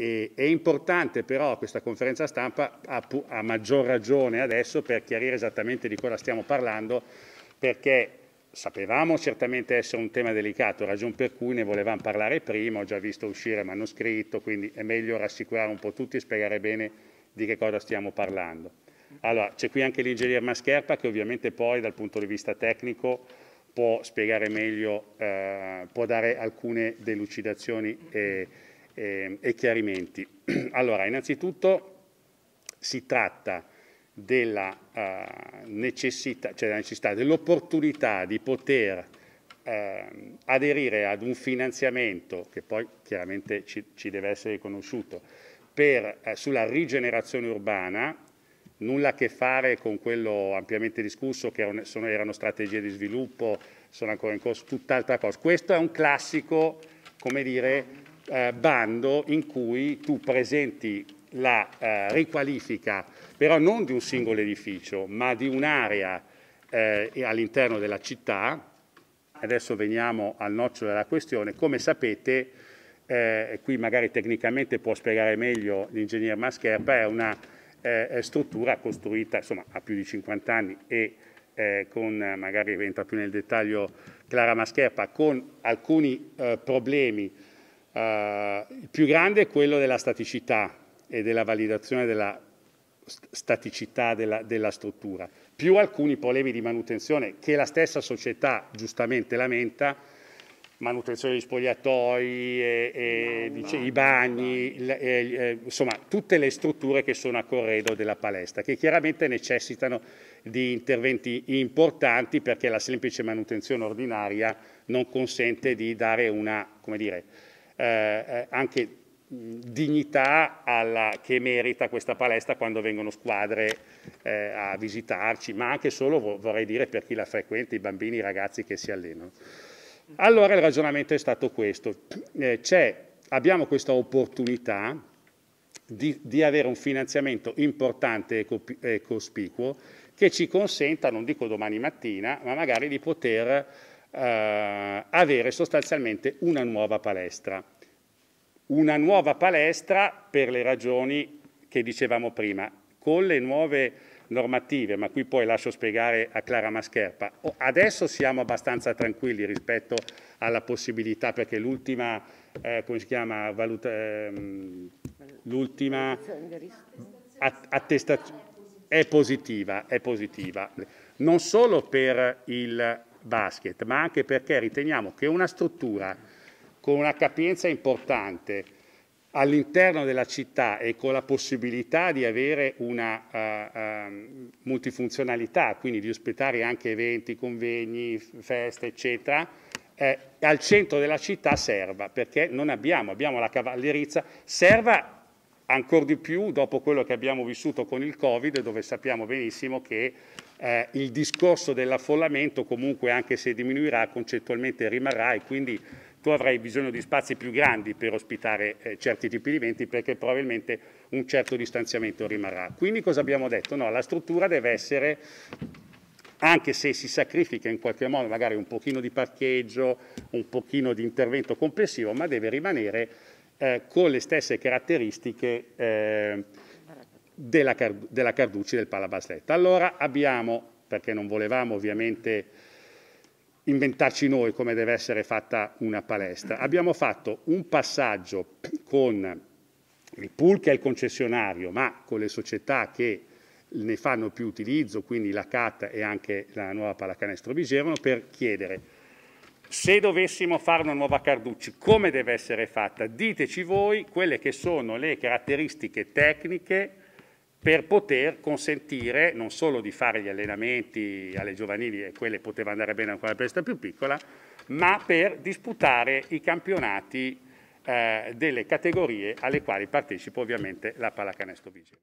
E, è importante però questa conferenza stampa, a, a maggior ragione adesso, per chiarire esattamente di cosa stiamo parlando, perché sapevamo certamente essere un tema delicato, ragion per cui ne volevamo parlare prima, ho già visto uscire manoscritto, quindi è meglio rassicurare un po' tutti e spiegare bene di che cosa stiamo parlando. Allora, c'è qui anche l'ingegner Mascherpa che ovviamente poi dal punto di vista tecnico può spiegare meglio, eh, può dare alcune delucidazioni e, eh, e chiarimenti. Allora, innanzitutto si tratta della eh, necessità, cioè necessità dell'opportunità di poter eh, aderire ad un finanziamento che poi chiaramente ci, ci deve essere riconosciuto per, eh, sulla rigenerazione urbana, nulla a che fare con quello ampiamente discusso che erano, sono, erano strategie di sviluppo, sono ancora in corso, tutt'altra cosa. Questo è un classico, come dire, eh, bando in cui tu presenti la eh, riqualifica, però non di un singolo edificio, ma di un'area eh, all'interno della città. Adesso veniamo al nocciolo della questione. Come sapete, eh, qui magari tecnicamente può spiegare meglio l'ingegner Mascherpa, è una eh, struttura costruita insomma, a più di 50 anni e eh, con, magari entra più nel dettaglio Clara Mascherpa, con alcuni eh, problemi eh, il più grande è quello della staticità e della validazione della staticità della, della struttura, più alcuni problemi di manutenzione che la stessa società giustamente lamenta, manutenzione di spogliatoi, e, e, no, dice, no, i bagni, no, e, e, eh, insomma tutte le strutture che sono a corredo della palestra, che chiaramente necessitano di interventi importanti perché la semplice manutenzione ordinaria non consente di dare una, come dire, eh, eh, anche dignità alla, che merita questa palestra quando vengono squadre eh, a visitarci, ma anche solo, vorrei dire, per chi la frequenta, i bambini, i ragazzi che si allenano. Allora il ragionamento è stato questo. Eh, abbiamo questa opportunità di, di, avere un finanziamento importante e, copi, e cospicuo che ci consenta, non dico domani mattina, ma magari di poter eh, avere sostanzialmente una nuova palestra una nuova palestra per le ragioni che dicevamo prima, con le nuove normative, ma qui poi lascio spiegare a Clara Mascherpa. Adesso siamo abbastanza tranquilli rispetto alla possibilità, perché l'ultima, eh, come si chiama, valuta, ehm, l'ultima attestazione è positiva, è positiva, non solo per il basket, ma anche perché riteniamo che una struttura con una capienza importante all'interno della città e con la possibilità di avere una uh, uh, multifunzionalità, quindi di ospitare anche eventi, convegni, feste, eccetera, eh, al centro della città serva, perché non abbiamo, abbiamo la cavallerizza, serva ancora di più dopo quello che abbiamo vissuto con il Covid, dove sappiamo benissimo che eh, il discorso dell'affollamento comunque, anche se diminuirà, concettualmente rimarrà e quindi tu avrai bisogno di spazi più grandi per ospitare eh, certi tipi di eventi perché probabilmente un certo distanziamento rimarrà. Quindi cosa abbiamo detto? No, la struttura deve essere, anche se si sacrifica in qualche modo magari un pochino di parcheggio, un pochino di intervento complessivo, ma deve rimanere eh, con le stesse caratteristiche eh, della, Car- della Carducci del Palabasletta. Allora abbiamo, perché non volevamo ovviamente inventarci noi come deve essere fatta una palestra. Abbiamo fatto un passaggio con il pool che è il concessionario, ma con le società che ne fanno più utilizzo, quindi la CAT e anche la nuova pallacanestro Bigerno, per chiedere se dovessimo fare una nuova Carducci, come deve essere fatta? Diteci voi quelle che sono le caratteristiche tecniche per poter consentire non solo di fare gli allenamenti alle giovanili e quelle poteva andare bene ancora per questa più piccola, ma per disputare i campionati eh, delle categorie alle quali partecipa ovviamente la pallacanestro vigile.